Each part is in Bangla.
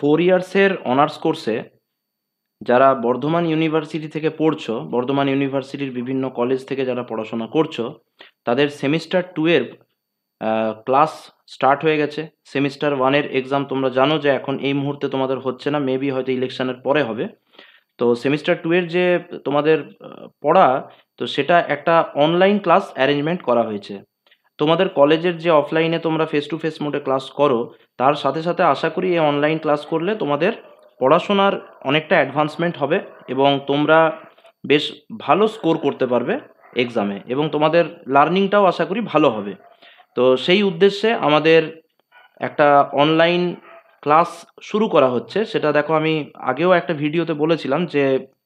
ফোর ইয়ার্সের অনার্স কোর্সে যারা বর্ধমান ইউনিভার্সিটি থেকে পড়ছো বর্ধমান ইউনিভার্সিটির বিভিন্ন কলেজ থেকে যারা পড়াশোনা করছো তাদের সেমিস্টার টুয়ের ক্লাস স্টার্ট হয়ে গেছে সেমিস্টার ওয়ানের এক্সাম তোমরা জানো যে এখন এই মুহূর্তে তোমাদের হচ্ছে না মেবি হয়তো ইলেকশনের পরে হবে তো সেমিস্টার টুয়ের যে তোমাদের পড়া তো সেটা একটা অনলাইন ক্লাস অ্যারেঞ্জমেন্ট করা হয়েছে তোমাদের কলেজের যে অফলাইনে তোমরা ফেস টু ফেস মোডে ক্লাস করো তার সাথে সাথে আশা করি এই অনলাইন ক্লাস করলে তোমাদের পড়াশোনার অনেকটা অ্যাডভান্সমেন্ট হবে এবং তোমরা বেশ ভালো স্কোর করতে পারবে এক্সামে এবং তোমাদের লার্নিংটাও আশা করি ভালো হবে তো সেই উদ্দেশ্যে আমাদের একটা অনলাইন ক্লাস শুরু করা হচ্ছে সেটা দেখো আমি আগেও একটা ভিডিওতে বলেছিলাম যে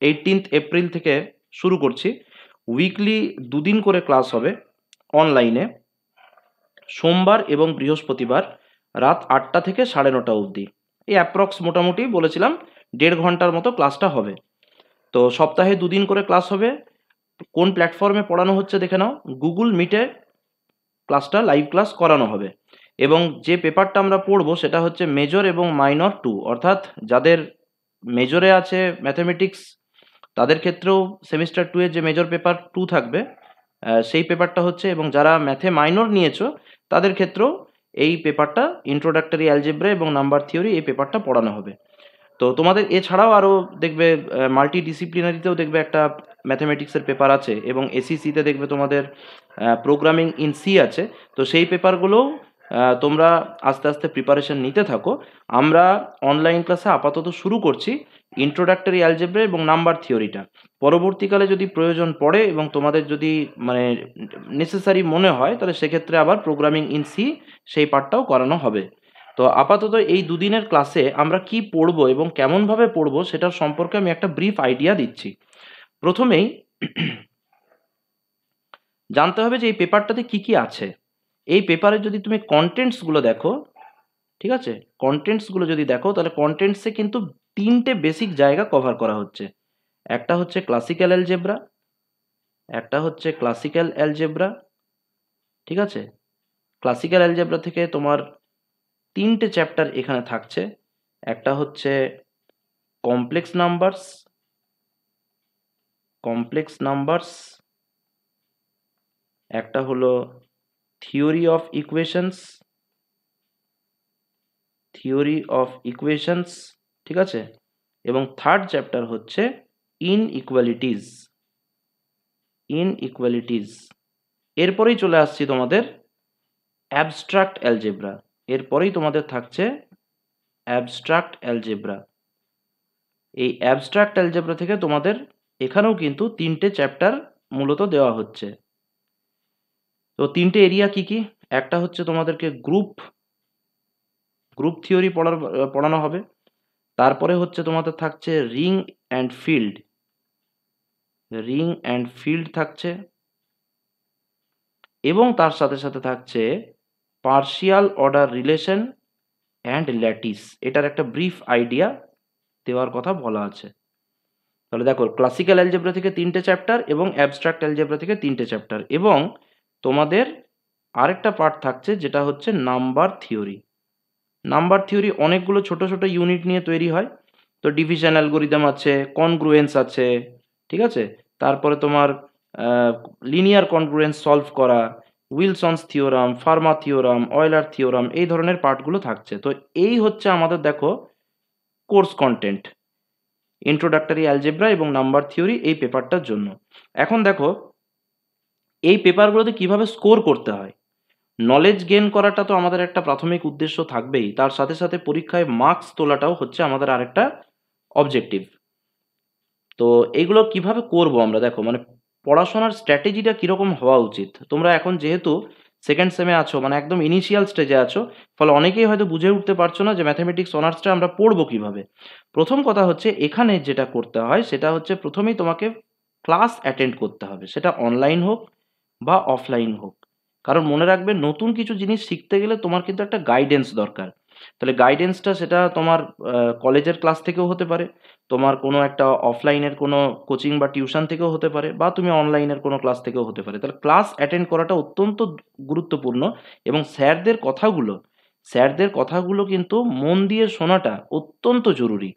এইটিনথ এপ্রিল থেকে শুরু করছি উইকলি দুদিন করে ক্লাস হবে অনলাইনে সোমবার এবং বৃহস্পতিবার রাত আটটা থেকে সাড়ে নটা অবধি এই অ্যাপ্রক্স মোটামুটি বলেছিলাম দেড় ঘন্টার মতো ক্লাসটা হবে তো সপ্তাহে দুদিন করে ক্লাস হবে কোন প্ল্যাটফর্মে পড়ানো হচ্ছে দেখে নাও গুগল মিটে ক্লাসটা লাইভ ক্লাস করানো হবে এবং যে পেপারটা আমরা পড়ব সেটা হচ্ছে মেজর এবং মাইনর টু অর্থাৎ যাদের মেজরে আছে ম্যাথামেটিক্স তাদের ক্ষেত্রেও সেমিস্টার টু এর যে মেজর পেপার টু থাকবে সেই পেপারটা হচ্ছে এবং যারা ম্যাথে মাইনর নিয়েছ তাদের ক্ষেত্রেও এই পেপারটা ইন্ট্রোডাক্টরি অ্যালজেব্রা এবং নাম্বার থিওরি এই পেপারটা পড়ানো হবে তো তোমাদের এছাড়াও আরও দেখবে মাল্টি ডিসিপ্লিনারিতেও দেখবে একটা ম্যাথামেটিক্সের পেপার আছে এবং এসিসিতে দেখবে তোমাদের প্রোগ্রামিং ইন সি আছে তো সেই পেপারগুলোও তোমরা আস্তে আস্তে প্রিপারেশন নিতে থাকো আমরা অনলাইন ক্লাসে আপাতত শুরু করছি ইন্ট্রোডাক্টরি অ্যালজেব্রা এবং নাম্বার থিওরিটা পরবর্তীকালে যদি প্রয়োজন পড়ে এবং তোমাদের যদি মানে নেসেসারি মনে হয় তাহলে সেক্ষেত্রে আবার প্রোগ্রামিং ইন সি সেই পার্টটাও করানো হবে তো আপাতত এই দুদিনের ক্লাসে আমরা কি পড়ব এবং কেমনভাবে পড়ব সেটার সম্পর্কে আমি একটা ব্রিফ আইডিয়া দিচ্ছি প্রথমেই জানতে হবে যে এই পেপারটাতে কি কি আছে এই পেপারে যদি তুমি কন্টেন্টসগুলো দেখো ঠিক আছে কন্টেন্টসগুলো যদি দেখো তাহলে কন্টেন্টসে কিন্তু তিনটে বেসিক জায়গা কভার করা হচ্ছে একটা হচ্ছে ক্লাসিক্যাল অ্যালজেব্রা একটা হচ্ছে ক্লাসিক্যাল অ্যালজেব্রা ঠিক আছে ক্লাসিক্যাল অ্যালজেব্রা থেকে তোমার তিনটে চ্যাপ্টার এখানে থাকছে একটা হচ্ছে কমপ্লেক্স নাম্বারস কমপ্লেক্স নাম্বারস একটা হলো theory of equations theory of equations ঠিক আছে এবং থার্ড চ্যাপ্টার হচ্ছে ইনইকুয়ালিটিস ইনইকুয়ালিটিস এরপরেই চলে আসছি তোমাদের অ্যাবস্ট্রাক্ট অ্যালজেব্রা এরপরেই তোমাদের থাকছে অ্যাবস্ট্রাক্ট অ্যালজেব্রা এই অ্যাবস্ট্রাক্ট অ্যালজেব্রা থেকে তোমাদের এখানেও কিন্তু তিনটে চ্যাপ্টার মূলত দেওয়া হচ্ছে তো তিনটে এরিয়া কি কি একটা হচ্ছে তোমাদেরকে গ্রুপ গ্রুপ থিওরি পড়ার পড়ানো হবে তারপরে হচ্ছে তোমাদের থাকছে ring and field ring and field থাকছে এবং তার সাথে সাথে থাকছে partial order relation and lattice এটার একটা ব্রিফ আইডিয়া দেওয়ার কথা বলা আছে তাহলে দেখো ক্লাসিক্যাল অ্যালজেব্রা থেকে তিনটে চ্যাপ্টার এবং অ্যাবস্ট্রাক্ট অ্যালজেব্রা থেকে তিনটে চ্যাপ্টার এবং তোমাদের আরেকটা পার্ট থাকছে যেটা হচ্ছে নাম্বার থিওরি নাম্বার থিওরি অনেকগুলো ছোট ছোট ইউনিট নিয়ে তৈরি হয় তো ডিভিশন অ্যালগোরিদম আছে কনগ্রুয়েন্স আছে ঠিক আছে তারপরে তোমার লিনিয়ার কনগ্রুয়েন্স সলভ করা Wilson's theorem Fermat theorem Euler theorem এই ধরনের পার্টগুলো থাকছে তো এই হচ্ছে আমাদের দেখো কোর্স কন্টেন্ট ইন্ট্রোডাক্টরি অ্যালজেব্রা এবং নাম্বার থিওরি এই পেপারটার জন্য এখন দেখো এই পেপারগুলোতে কিভাবে স্কোর করতে হয় নলেজ গেন করাটা তো আমাদের একটা প্রাথমিক উদ্দেশ্য থাকবেই তার সাথে সাথে পরীক্ষায় মার্কস তোলাটাও হচ্ছে আমাদের আরেকটা অবজেক্টিভ তো এইগুলো কিভাবে করব আমরা দেখো মানে পড়াশোনার স্ট্র্যাটেজিটা কীরকম হওয়া উচিত তোমরা এখন যেহেতু সেকেন্ড সেমে আছো মানে একদম ইনিশিয়াল স্টেজে আছো ফলে অনেকেই হয়তো বুঝে উঠতে পারছো না যে ম্যাথামেটিক্স অনার্সটা আমরা পড়বো কিভাবে প্রথম কথা হচ্ছে এখানে যেটা করতে হয় সেটা হচ্ছে প্রথমেই তোমাকে ক্লাস অ্যাটেন্ড করতে হবে সেটা অনলাইন হোক বা অফলাইন হোক কারণ মনে রাখবে নতুন কিছু জিনিস শিখতে গেলে তোমার কিন্তু একটা গাইডেন্স দরকার তাহলে গাইডেন্সটা সেটা তোমার কলেজের ক্লাস থেকেও হতে পারে তোমার কোনো একটা অফলাইনের কোনো কোচিং বা টিউশন থেকেও হতে পারে বা তুমি অনলাইনের কোনো ক্লাস থেকেও হতে পারে তাহলে ক্লাস অ্যাটেন্ড করাটা অত্যন্ত গুরুত্বপূর্ণ এবং স্যারদের কথাগুলো স্যারদের কথাগুলো কিন্তু মন দিয়ে শোনাটা অত্যন্ত জরুরি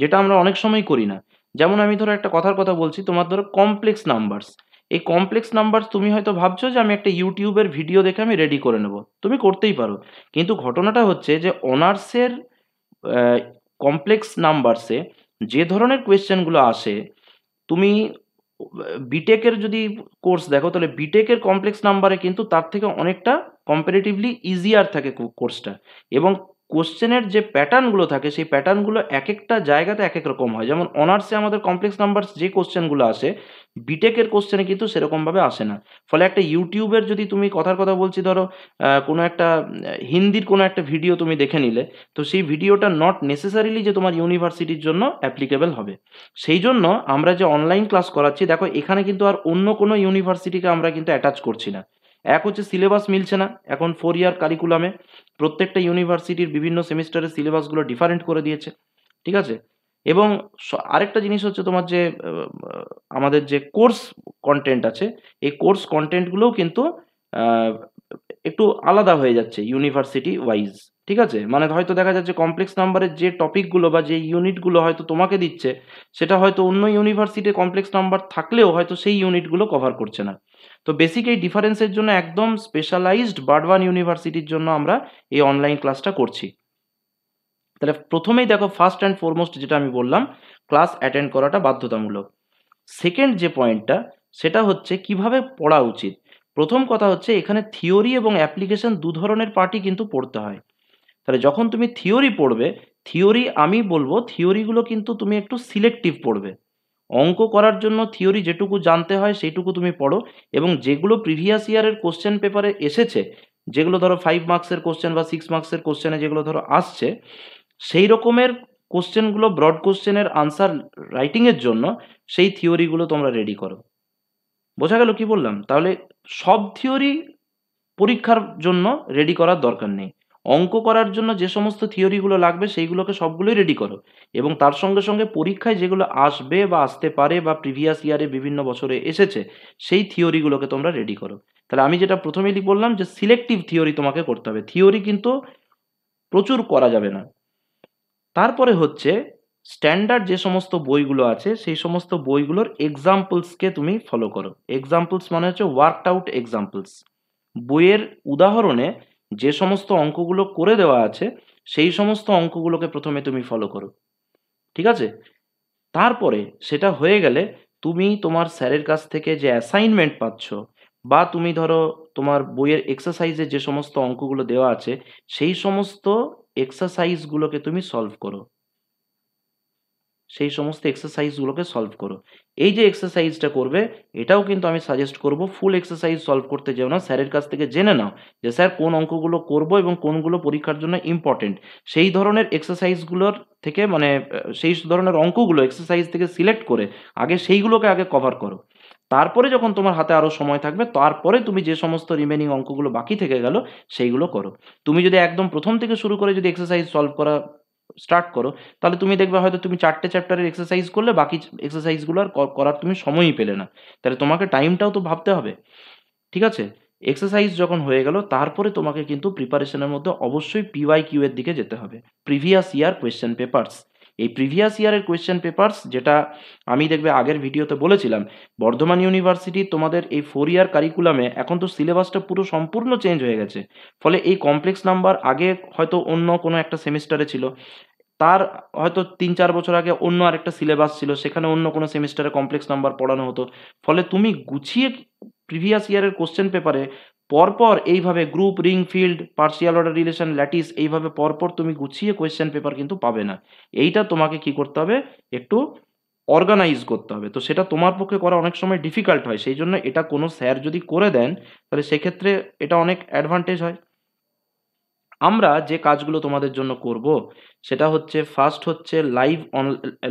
যেটা আমরা অনেক সময় করি না যেমন আমি ধরো একটা কথার কথা বলছি তোমার ধরো কমপ্লেক্স নাম্বারস এই কমপ্লেক্স নাম্বার তুমি হয়তো ভাবছো যে আমি একটা ইউটিউবের ভিডিও দেখে আমি রেডি করে নেব তুমি করতেই পারো কিন্তু ঘটনাটা হচ্ছে যে অনার্সের কমপ্লেক্স নাম্বারসে যে ধরনের কোয়েশ্চেনগুলো আসে তুমি বিটেকের যদি কোর্স দেখো তাহলে বিটেকের কমপ্লেক্স নাম্বারে কিন্তু তার থেকে অনেকটা কম্পারেটিভলি ইজিয়ার থাকে কোর্সটা এবং কোশ্চেনের যে প্যাটার্নগুলো থাকে সেই প্যাটার্নগুলো এক একটা জায়গাতে এক এক রকম হয় যেমন অনার্সে আমাদের কমপ্লেক্স নাম্বার যে কোশ্চেনগুলো আসে বিটেকের কোশ্চেনে কিন্তু সেরকমভাবে আসে না ফলে একটা ইউটিউবের যদি তুমি কথার কথা বলছি ধরো কোনো একটা হিন্দির কোনো একটা ভিডিও তুমি দেখে নিলে তো সেই ভিডিওটা নট নেসেসারিলি যে তোমার ইউনিভার্সিটির জন্য অ্যাপ্লিকেবল হবে সেই জন্য আমরা যে অনলাইন ক্লাস করাচ্ছি দেখো এখানে কিন্তু আর অন্য কোনো ইউনিভার্সিটিকে আমরা কিন্তু অ্যাটাচ করছি না এক হচ্ছে সিলেবাস মিলছে না এখন ফোর ইয়ার কারিকুলামে প্রত্যেকটা ইউনিভার্সিটির বিভিন্ন সেমিস্টারের সিলেবাসগুলো ডিফারেন্ট করে দিয়েছে ঠিক আছে এবং আরেকটা জিনিস হচ্ছে তোমার যে আমাদের যে কোর্স কন্টেন্ট আছে এই কোর্স কন্টেন্টগুলোও কিন্তু একটু আলাদা হয়ে যাচ্ছে ইউনিভার্সিটি ওয়াইজ ঠিক আছে মানে হয়তো দেখা যাচ্ছে কমপ্লেক্স নাম্বারের যে টপিকগুলো বা যে ইউনিটগুলো হয়তো তোমাকে দিচ্ছে সেটা হয়তো অন্য ইউনিভার্সিটি কমপ্লেক্স নাম্বার থাকলেও হয়তো সেই ইউনিটগুলো কভার করছে না তো বেসিক এই ডিফারেন্সের জন্য একদম স্পেশালাইজড বার্ডওয়ান ইউনিভার্সিটির জন্য আমরা এই অনলাইন ক্লাসটা করছি তাহলে প্রথমেই দেখো ফার্স্ট অ্যান্ড ফরমোস্ট যেটা আমি বললাম ক্লাস অ্যাটেন্ড করাটা বাধ্যতামূলক সেকেন্ড যে পয়েন্টটা সেটা হচ্ছে কিভাবে পড়া উচিত প্রথম কথা হচ্ছে এখানে থিওরি এবং অ্যাপ্লিকেশন দু ধরনের পার্টি কিন্তু পড়তে হয় তাহলে যখন তুমি থিওরি পড়বে থিওরি আমি বলবো থিওরিগুলো কিন্তু তুমি একটু সিলেক্টিভ পড়বে অঙ্ক করার জন্য থিওরি যেটুকু জানতে হয় সেইটুকু তুমি পড়ো এবং যেগুলো প্রিভিয়াস ইয়ারের কোশ্চেন পেপারে এসেছে যেগুলো ধরো ফাইভ মার্কসের কোশ্চেন বা সিক্স মার্কসের কোশ্চেনে যেগুলো ধরো আসছে সেই রকমের কোশ্চেনগুলো ব্রড কোশ্চেনের আনসার রাইটিংয়ের জন্য সেই থিওরিগুলো তোমরা রেডি করো বোঝা গেল কি বললাম তাহলে সব থিওরি পরীক্ষার জন্য রেডি করার দরকার নেই অঙ্ক করার জন্য যে সমস্ত থিওরিগুলো লাগবে সেইগুলোকে সবগুলোই রেডি করো এবং তার সঙ্গে সঙ্গে পরীক্ষায় যেগুলো আসবে বা আসতে পারে বা প্রিভিয়াস ইয়ারে বিভিন্ন বছরে এসেছে সেই থিওরিগুলোকে তোমরা রেডি করো তাহলে আমি যেটা প্রথমেই বললাম যে সিলেক্টিভ থিওরি তোমাকে করতে হবে থিওরি কিন্তু প্রচুর করা যাবে না তারপরে হচ্ছে স্ট্যান্ডার্ড যে সমস্ত বইগুলো আছে সেই সমস্ত বইগুলোর এক্সাম্পলসকে তুমি ফলো করো এক্সাম্পলস মানে হচ্ছে ওয়ার্কড আউট এক্সাম্পলস বইয়ের উদাহরণে যে সমস্ত অঙ্কগুলো করে দেওয়া আছে সেই সমস্ত অঙ্কগুলোকে প্রথমে তুমি ফলো করো ঠিক আছে তারপরে সেটা হয়ে গেলে তুমি তোমার স্যারের কাছ থেকে যে অ্যাসাইনমেন্ট পাচ্ছ বা তুমি ধরো তোমার বইয়ের এক্সারসাইজে যে সমস্ত অঙ্কগুলো দেওয়া আছে সেই সমস্ত এক্সারসাইজগুলোকে তুমি সলভ করো সেই সমস্ত এক্সারসাইজগুলোকে সলভ করো এই যে এক্সারসাইজটা করবে এটাও কিন্তু আমি সাজেস্ট করব ফুল এক্সারসাইজ সলভ করতে যেও না স্যারের কাছ থেকে জেনে নাও যে স্যার কোন অঙ্কগুলো করব এবং কোনগুলো পরীক্ষার জন্য ইম্পর্টেন্ট সেই ধরনের এক্সারসাইজগুলোর থেকে মানে সেই ধরনের অঙ্কগুলো এক্সারসাইজ থেকে সিলেক্ট করে আগে সেইগুলোকে আগে কভার করো তারপরে যখন তোমার হাতে আরও সময় থাকবে তারপরে তুমি যে সমস্ত রিমেনিং অঙ্কগুলো বাকি থেকে গেল সেইগুলো করো তুমি যদি একদম প্রথম থেকে শুরু করে যদি এক্সারসাইজ সলভ করা স্টার্ট করো তাহলে তুমি দেখবে হয়তো তুমি চারটে চ্যাপ্টারের এক্সারসাইজ করলে বাকি এক্সারসাইজগুলো আর করার তুমি সময়ই পেলে না তাহলে তোমাকে টাইমটাও তো ভাবতে হবে ঠিক আছে এক্সারসাইজ যখন হয়ে গেল তারপরে তোমাকে কিন্তু প্রিপারেশনের মধ্যে অবশ্যই পিওয়াই কিউ এর দিকে যেতে হবে প্রিভিয়াস ইয়ার কোয়েশ্চেন পেপার্স এই প্রিভিয়াস ইয়ারের কোয়েশ্চেন পেপার্স যেটা আমি দেখবে আগের ভিডিওতে বলেছিলাম বর্ধমান ইউনিভার্সিটি তোমাদের এই ফোর ইয়ার কারিকুলামে এখন তো সিলেবাসটা পুরো সম্পূর্ণ চেঞ্জ হয়ে গেছে ফলে এই কমপ্লেক্স নাম্বার আগে হয়তো অন্য কোনো একটা সেমিস্টারে ছিল তার হয়তো তিন চার বছর আগে অন্য আরেকটা সিলেবাস ছিল সেখানে অন্য কোনো সেমিস্টারে কমপ্লেক্স নাম্বার পড়ানো হতো ফলে তুমি গুছিয়ে প্রিভিয়াস ইয়ারের কোশ্চেন পেপারে পরপর এইভাবে group ring field partial order relation lattice এইভাবে পরপর তুমি গুছিয়ে কোয়েশ্চেন পেপার কিন্তু পাবে না এইটা তোমাকে কি করতে হবে একটু অর্গানাইজ করতে হবে তো সেটা তোমার পক্ষে করা অনেক সময় ডিফিকাল্ট হয় সেই জন্য এটা কোনো স্যার যদি করে দেন তাহলে সেক্ষেত্রে এটা অনেক অ্যাডভান্টেজ হয় আমরা যে কাজগুলো তোমাদের জন্য করব সেটা হচ্ছে ফার্স্ট হচ্ছে live on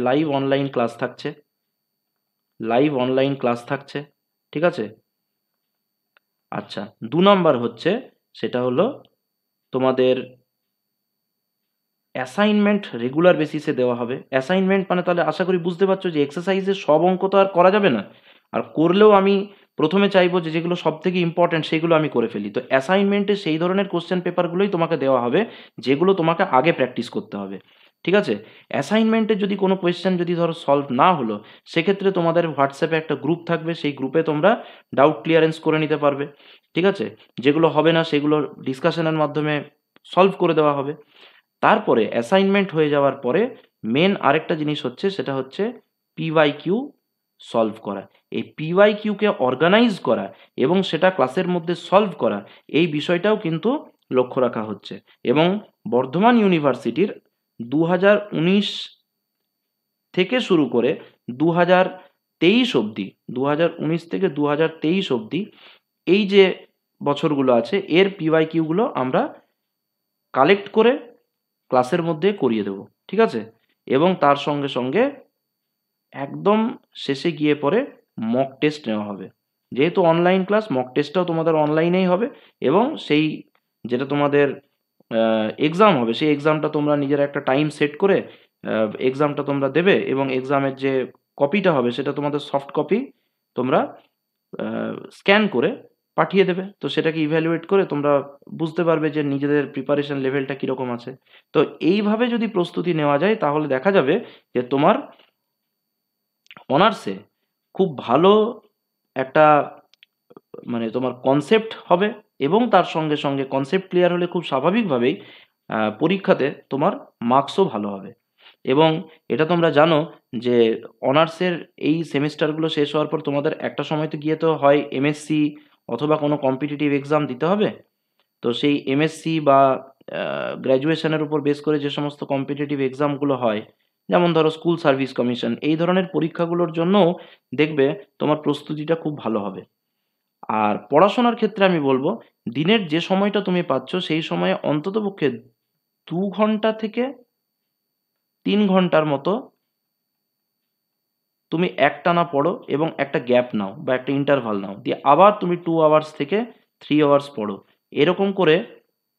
live online class থাকছে লাইভ অনলাইন ক্লাস থাকছে ঠিক আছে আচ্ছা দু নম্বর হচ্ছে সেটা হলো তোমাদের অ্যাসাইনমেন্ট রেগুলার বেসিসে দেওয়া হবে অ্যাসাইনমেন্ট মানে তাহলে আশা করি বুঝতে পারছো যে এক্সারসাইজের সব অঙ্ক তো আর করা যাবে না আর করলেও আমি প্রথমে চাইবো যে যেগুলো সব থেকে ইম্পর্ট্যান্ট সেগুলো আমি করে ফেলি তো অ্যাসাইনমেন্টে সেই ধরনের কোশ্চেন পেপারগুলোই তোমাকে দেওয়া হবে যেগুলো তোমাকে আগে প্র্যাকটিস করতে হবে ঠিক আছে অ্যাসাইনমেন্টের যদি কোনো কোয়েশ্চেন যদি ধরো সলভ না হলো সেক্ষেত্রে তোমাদের হোয়াটসঅ্যাপে একটা গ্রুপ থাকবে সেই গ্রুপে তোমরা ডাউট ক্লিয়ারেন্স করে নিতে পারবে ঠিক আছে যেগুলো হবে না সেগুলো ডিসকাশনের মাধ্যমে সলভ করে দেওয়া হবে তারপরে অ্যাসাইনমেন্ট হয়ে যাওয়ার পরে মেন আরেকটা জিনিস হচ্ছে সেটা হচ্ছে পিওয়াই কিউ সলভ করা এই পিওয়াই কিউকে অর্গানাইজ করা এবং সেটা ক্লাসের মধ্যে সলভ করা এই বিষয়টাও কিন্তু লক্ষ্য রাখা হচ্ছে এবং বর্ধমান ইউনিভার্সিটির দু থেকে শুরু করে দু হাজার তেইশ অবধি দু থেকে দু হাজার তেইশ অবধি এই যে বছরগুলো আছে এর পিওয়াই কিউগুলো আমরা কালেক্ট করে ক্লাসের মধ্যে করিয়ে দেব ঠিক আছে এবং তার সঙ্গে সঙ্গে একদম শেষে গিয়ে পরে মক টেস্ট নেওয়া হবে যেহেতু অনলাইন ক্লাস মক টেস্টটাও তোমাদের অনলাইনেই হবে এবং সেই যেটা তোমাদের এক্সাম হবে সেই এক্সামটা তোমরা নিজের একটা টাইম সেট করে এক্সামটা তোমরা দেবে এবং এক্সামের যে কপিটা হবে সেটা তোমাদের সফট কপি তোমরা স্ক্যান করে পাঠিয়ে দেবে তো সেটাকে ইভ্যালুয়েট করে তোমরা বুঝতে পারবে যে নিজেদের প্রিপারেশন লেভেলটা কীরকম আছে তো এইভাবে যদি প্রস্তুতি নেওয়া যায় তাহলে দেখা যাবে যে তোমার অনার্সে খুব ভালো একটা মানে তোমার কনসেপ্ট হবে এবং তার সঙ্গে সঙ্গে কনসেপ্ট ক্লিয়ার হলে খুব স্বাভাবিকভাবেই পরীক্ষাতে তোমার মার্কসও ভালো হবে এবং এটা তোমরা জানো যে অনার্সের এই সেমিস্টারগুলো শেষ হওয়ার পর তোমাদের একটা সময় তো গিয়ে তো হয় এমএসসি অথবা কোনো কম্পিটিটিভ এক্সাম দিতে হবে তো সেই এমএসসি বা গ্র্যাজুয়েশনের উপর বেস করে যে সমস্ত কম্পিটিটিভ এক্সামগুলো হয় যেমন ধরো স্কুল সার্ভিস কমিশন এই ধরনের পরীক্ষাগুলোর জন্য দেখবে তোমার প্রস্তুতিটা খুব ভালো হবে আর পড়াশোনার ক্ষেত্রে আমি বলবো দিনের যে সময়টা তুমি পাচ্ছ সেই সময়ে অন্ততপক্ষে দু ঘন্টা থেকে তিন ঘন্টার মতো তুমি একটা না পড়ো এবং একটা গ্যাপ নাও বা একটা ইন্টারভাল নাও দিয়ে আবার তুমি টু আওয়ার্স থেকে থ্রি আওয়ার্স পড়ো এরকম করে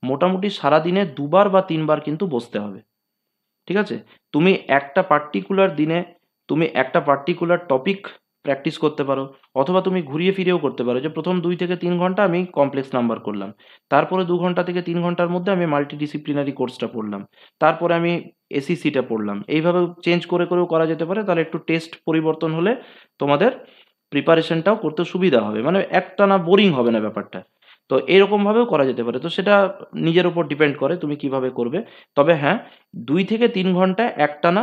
মোটামুটি সারাদিনে দুবার বা তিনবার কিন্তু বসতে হবে ঠিক আছে তুমি একটা পার্টিকুলার দিনে তুমি একটা পার্টিকুলার টপিক প্র্যাকটিস করতে পারো অথবা তুমি ঘুরিয়ে ফিরেও করতে পারো যে প্রথম দুই থেকে তিন ঘন্টা আমি কমপ্লেক্স নাম্বার করলাম তারপরে দু ঘন্টা থেকে তিন ঘন্টার মধ্যে আমি মাল্টিডিসিপ্লিনারি কোর্সটা পড়লাম তারপরে আমি এসিসিটা e পড়লাম এইভাবে চেঞ্জ করে করেও করা যেতে পারে তাহলে একটু টেস্ট পরিবর্তন হলে তোমাদের প্রিপারেশনটাও করতে সুবিধা হবে মানে একটা না বোরিং হবে না ব্যাপারটা তো এরকমভাবেও করা যেতে পারে তো সেটা নিজের ওপর ডিপেন্ড করে তুমি কিভাবে করবে তবে হ্যাঁ দুই থেকে তিন ঘন্টা একটানা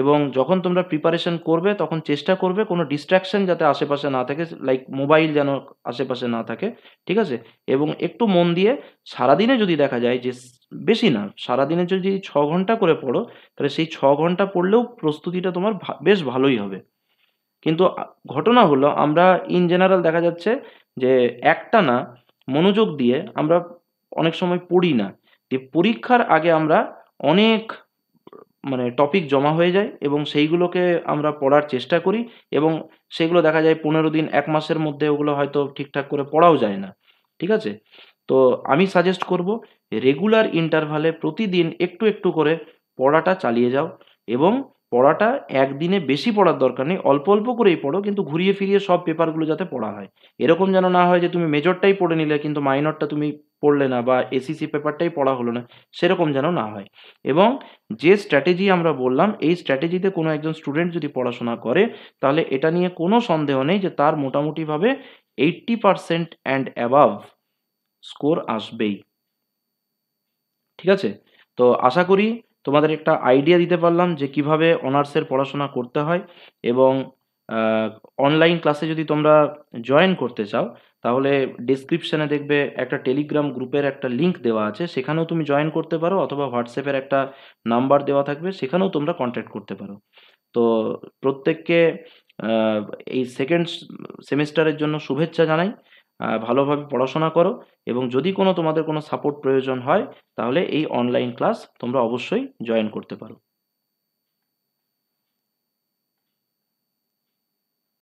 এবং যখন তোমরা প্রিপারেশন করবে তখন চেষ্টা করবে কোনো ডিস্ট্র্যাকশন যাতে আশেপাশে না থাকে লাইক মোবাইল যেন আশেপাশে না থাকে ঠিক আছে এবং একটু মন দিয়ে সারাদিনে যদি দেখা যায় যে বেশি না সারাদিনে যদি ছ ঘন্টা করে পড়ো তাহলে সেই ছ ঘন্টা পড়লেও প্রস্তুতিটা তোমার বেশ ভালোই হবে কিন্তু ঘটনা হলো আমরা ইন জেনারেল দেখা যাচ্ছে যে একটা না মনোযোগ দিয়ে আমরা অনেক সময় পড়ি না যে পরীক্ষার আগে আমরা অনেক মানে টপিক জমা হয়ে যায় এবং সেইগুলোকে আমরা পড়ার চেষ্টা করি এবং সেগুলো দেখা যায় পনেরো দিন এক মাসের মধ্যে ওগুলো হয়তো ঠিকঠাক করে পড়াও যায় না ঠিক আছে তো আমি সাজেস্ট করব রেগুলার ইন্টারভালে প্রতিদিন একটু একটু করে পড়াটা চালিয়ে যাও এবং পড়াটা একদিনে বেশি পড়ার দরকার নেই অল্প অল্প করেই পড়ো কিন্তু ঘুরিয়ে ফিরিয়ে সব পেপারগুলো যাতে পড়া হয় এরকম যেন না হয় যে তুমি মেজরটাই পড়ে নিলে কিন্তু মাইনরটা তুমি পড়লে না বা এসিসি পেপারটাই পড়া হলো না সেরকম যেন না হয় এবং যে স্ট্র্যাটেজি আমরা বললাম এই স্ট্র্যাটেজিতে কোনো একজন স্টুডেন্ট যদি পড়াশোনা করে তাহলে এটা নিয়ে কোনো সন্দেহ নেই যে তার মোটামুটিভাবে eighty percent and above score আসবেই ঠিক আছে তো আশা করি তোমাদের একটা আইডিয়া দিতে পারলাম যে কিভাবে অনার্সের পড়াশোনা করতে হয় এবং অনলাইন ক্লাসে যদি তোমরা জয়েন করতে চাও তাহলে ডিসক্রিপশানে দেখবে একটা টেলিগ্রাম গ্রুপের একটা লিঙ্ক দেওয়া আছে সেখানেও তুমি জয়েন করতে পারো অথবা হোয়াটসঅ্যাপের একটা নাম্বার দেওয়া থাকবে সেখানেও তোমরা কন্ট্যাক্ট করতে পারো তো প্রত্যেককে এই সেকেন্ড সেমিস্টারের জন্য শুভেচ্ছা জানাই ভালোভাবে পড়াশোনা করো এবং যদি কোনো তোমাদের কোনো সাপোর্ট প্রয়োজন হয় তাহলে এই অনলাইন ক্লাস তোমরা অবশ্যই জয়েন করতে পারো